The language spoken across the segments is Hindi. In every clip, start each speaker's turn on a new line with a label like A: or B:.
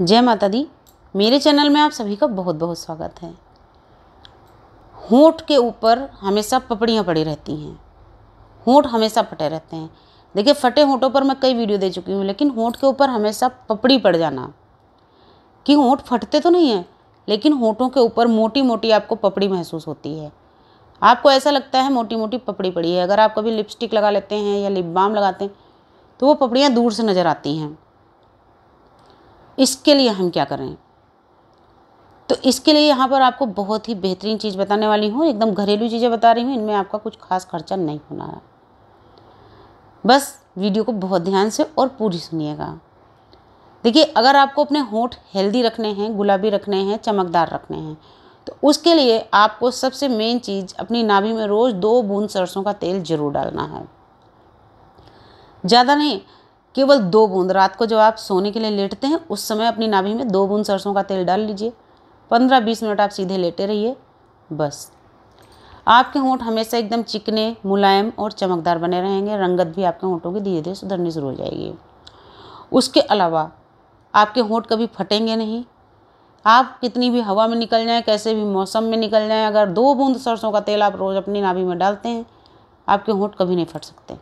A: जय माता दी मेरे चैनल में आप सभी का बहुत बहुत स्वागत है होंठ के ऊपर हमेशा पपड़ियाँ पड़ी रहती हैं होंठ हमेशा फटे रहते हैं देखिए फटे होंठों पर मैं कई वीडियो दे चुकी हूँ लेकिन होंठ के ऊपर हमेशा पपड़ी पड़ जाना कि होंठ फटते तो नहीं हैं लेकिन होंठों के ऊपर मोटी मोटी आपको पपड़ी महसूस होती है आपको ऐसा लगता है मोटी मोटी पपड़ी पड़ी है अगर आप कभी लिपस्टिक लगा लेते हैं या लिप बाम लगाते हैं तो वो पपड़ियाँ दूर से नज़र आती हैं इसके लिए हम क्या करें तो इसके लिए यहाँ पर आपको बहुत ही बेहतरीन चीज़ बताने वाली हूँ एकदम घरेलू चीज़ें बता रही हूँ इनमें आपका कुछ खास खर्चा नहीं होना है बस वीडियो को बहुत ध्यान से और पूरी सुनिएगा देखिए अगर आपको अपने होंठ हेल्दी रखने हैं गुलाबी रखने हैं चमकदार रखने हैं तो उसके लिए आपको सबसे मेन चीज़ अपनी नाभी में रोज़ दो बूंद सरसों का तेल ज़रूर डालना है ज़्यादा नहीं केवल दो बूंद रात को जब आप सोने के लिए लेटते हैं उस समय अपनी नाभि में दो बूंद सरसों का तेल डाल लीजिए पंद्रह बीस मिनट आप सीधे लेटे रहिए बस आपके होंठ हमेशा एकदम चिकने मुलायम और चमकदार बने रहेंगे रंगत भी आपके होंठों की धीरे धीरे सुधरनी शुरू हो जाएगी उसके अलावा आपके होंठ कभी फटेंगे नहीं आप कितनी भी हवा में निकल जाएं कैसे भी मौसम में निकल जाएं अगर दो बूंद सरसों का तेल आप रोज़ अपनी नाभि में डालते हैं आपके होंठ कभी नहीं फट सकते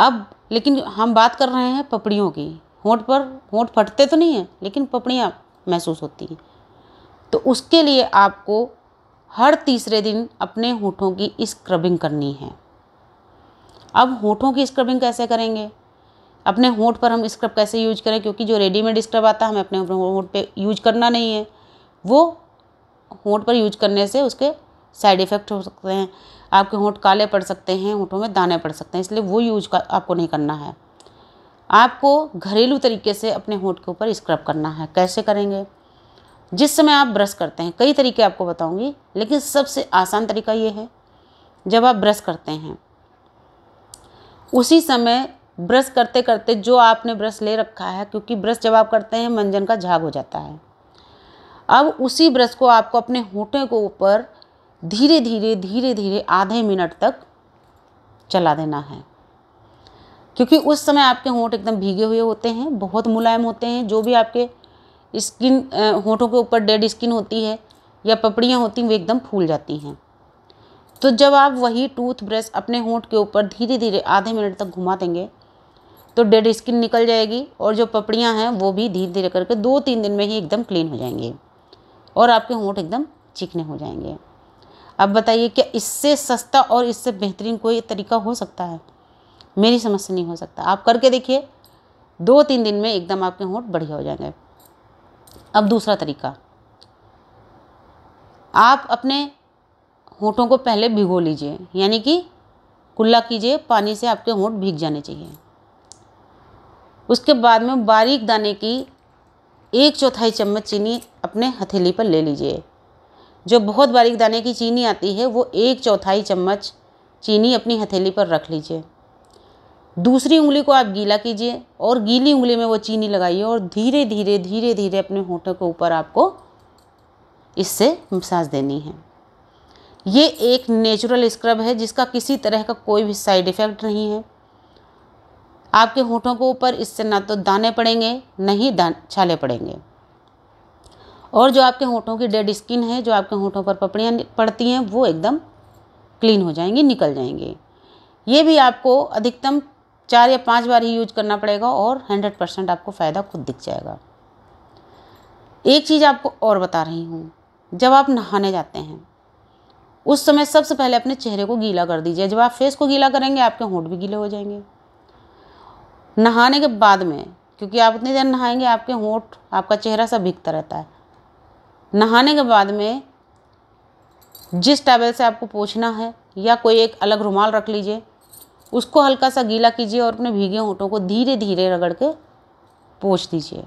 A: अब लेकिन हम बात कर रहे हैं पपड़ियों की होंठ पर होंठ फटते तो नहीं हैं लेकिन पपड़ियाँ महसूस होती हैं तो उसके लिए आपको हर तीसरे दिन अपने होठों की स्क्रबिंग करनी है अब होठों की स्क्रबिंग कैसे करेंगे अपने होठ पर हम स्क्रब कैसे यूज करें क्योंकि जो रेडीमेड स्क्रब आता है हमें अपने होठ पे यूज करना नहीं है वो होठ पर यूज करने से उसके साइड इफ़ेक्ट हो सकते हैं आपके होंठ काले पड़ सकते हैं होंठों में दाने पड़ सकते हैं इसलिए वो यूज का आपको नहीं करना है आपको घरेलू तरीके से अपने होंठ के ऊपर स्क्रब करना है कैसे करेंगे जिस समय आप ब्रश करते हैं कई तरीके आपको बताऊंगी लेकिन सबसे आसान तरीका ये है जब आप ब्रश करते हैं उसी समय ब्रश करते करते जो आपने ब्रश ले रखा है क्योंकि ब्रश जब आप करते हैं मंजन का झाग हो जाता है अब उसी ब्रश को आपको अपने होंठों के ऊपर धीरे धीरे धीरे धीरे आधे मिनट तक चला देना है क्योंकि उस समय आपके होंठ एकदम भीगे हुए होते हैं बहुत मुलायम होते हैं जो भी आपके स्किन होठों के ऊपर डेड स्किन होती है या पपड़ियाँ होती हैं वे एकदम फूल जाती हैं तो जब आप वही टूथब्रश अपने होंठ के ऊपर धीरे धीरे आधे मिनट तक घुमा देंगे तो डेड स्किन निकल जाएगी और जो पपड़ियाँ हैं वो भी धीरे धीरे करके दो तीन दिन में ही एकदम क्लीन हो जाएंगे और आपके होंठ एकदम चिकने हो जाएंगे अब बताइए क्या इससे सस्ता और इससे बेहतरीन कोई तरीका हो सकता है मेरी समझ से नहीं हो सकता आप करके देखिए दो तीन दिन में एकदम आपके होंठ बढ़िया हो जाएंगे अब दूसरा तरीका आप अपने होठों को पहले भिगो लीजिए यानी कि कुल्ला कीजिए पानी से आपके होंठ भीग जाने चाहिए उसके बाद में बारीक दाने की एक चौथाई चम्मच चीनी अपने हथेली पर ले लीजिए जो बहुत बारीक दाने की चीनी आती है वो एक चौथाई चम्मच चीनी अपनी हथेली पर रख लीजिए दूसरी उंगली को आप गीला कीजिए और गीली उंगली में वो चीनी लगाइए और धीरे धीरे धीरे धीरे अपने होठों के ऊपर आपको इससे मसाज देनी है ये एक नेचुरल स्क्रब है जिसका किसी तरह का कोई भी साइड इफ़ेक्ट नहीं है आपके होठों के ऊपर इससे ना तो दाने पड़ेंगे ना ही छाले पड़ेंगे और जो आपके होठों की डेड स्किन है जो आपके होठों पर पपड़ियाँ पड़ती हैं वो एकदम क्लीन हो जाएंगी निकल जाएंगे ये भी आपको अधिकतम चार या पाँच बार ही यूज करना पड़ेगा और हंड्रेड परसेंट आपको फ़ायदा खुद दिख जाएगा एक चीज़ आपको और बता रही हूँ जब आप नहाने जाते हैं उस समय सबसे पहले अपने चेहरे को गीला कर दीजिए जब आप फेस को गीला करेंगे आपके होंठ भी गीले हो जाएंगे नहाने के बाद में क्योंकि आप उतनी देर नहाएंगे आपके होंठ आपका चेहरा सब भीगता रहता है नहाने के बाद में जिस टावल से आपको पोछना है या कोई एक अलग रुमाल रख लीजिए उसको हल्का सा गीला कीजिए और अपने भीगे होठों को धीरे धीरे रगड़ के पोछ दीजिए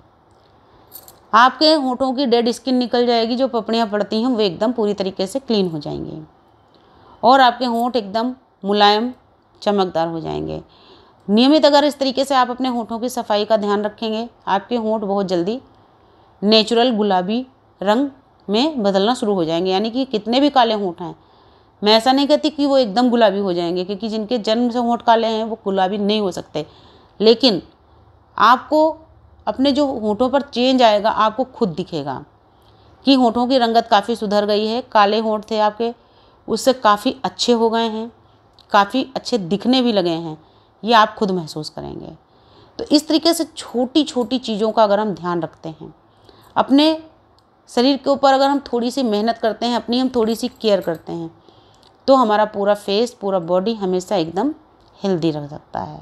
A: आपके होठों की डेड स्किन निकल जाएगी जो पपड़ियाँ पड़ती हैं वो एकदम पूरी तरीके से क्लीन हो जाएंगी और आपके होंठ एकदम मुलायम चमकदार हो जाएंगे नियमित अगर इस तरीके से आप अपने होठों की सफाई का ध्यान रखेंगे आपके होंठ बहुत जल्दी नेचुरल गुलाबी रंग में बदलना शुरू हो जाएंगे यानी कि कितने भी काले होंठ हैं मैं ऐसा नहीं कहती कि वो एकदम गुलाबी हो जाएंगे क्योंकि जिनके जन्म से होंठ काले हैं वो गुलाबी नहीं हो सकते लेकिन आपको अपने जो होंठों पर चेंज आएगा आपको खुद दिखेगा कि होंठों की रंगत काफ़ी सुधर गई है काले होंठ थे आपके उससे काफ़ी अच्छे हो गए हैं काफ़ी अच्छे दिखने भी लगे हैं ये आप खुद महसूस करेंगे तो इस तरीके से छोटी छोटी चीज़ों का अगर हम ध्यान रखते हैं अपने शरीर के ऊपर अगर हम थोड़ी सी मेहनत करते हैं अपनी हम थोड़ी सी केयर करते हैं तो हमारा पूरा फेस पूरा बॉडी हमेशा एकदम हेल्दी रह सकता है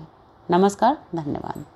A: नमस्कार धन्यवाद